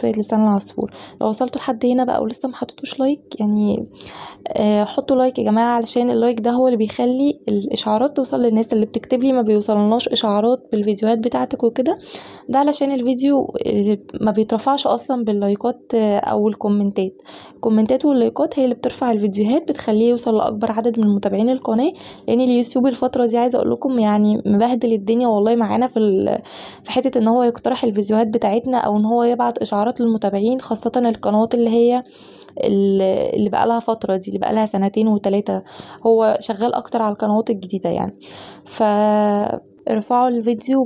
شوية لسان العصفور لو وصلتوا لحد هنا بقى ولسه محطتوش لايك يعني آه، حطوا لايك يا جماعه علشان اللايك ده هو اللي بيخلي الاشعارات توصل للناس اللي بتكتب لي ما بيوصلناش اشعارات بالفيديوهات بتاعتك وكده ده علشان الفيديو ما بيترفعش اصلا باللايكات آه، او الكومنتات الكومنتات واللايكات هي اللي بترفع الفيديوهات بتخليه يوصل لاكبر عدد من متابعين القناه لان اليوتيوب الفتره دي عايزه اقول لكم يعني مبهدل الدنيا والله معانا في في حته ان هو يقترح الفيديوهات بتاعتنا او ان هو يبعت اشعارات للمتابعين خاصه القنوات اللي هي اللي بقالها فتره دي اللي بقالها سنتين وثلاثة هو شغال اكتر على القنوات الجديدة يعني ف ارفعوا الفيديو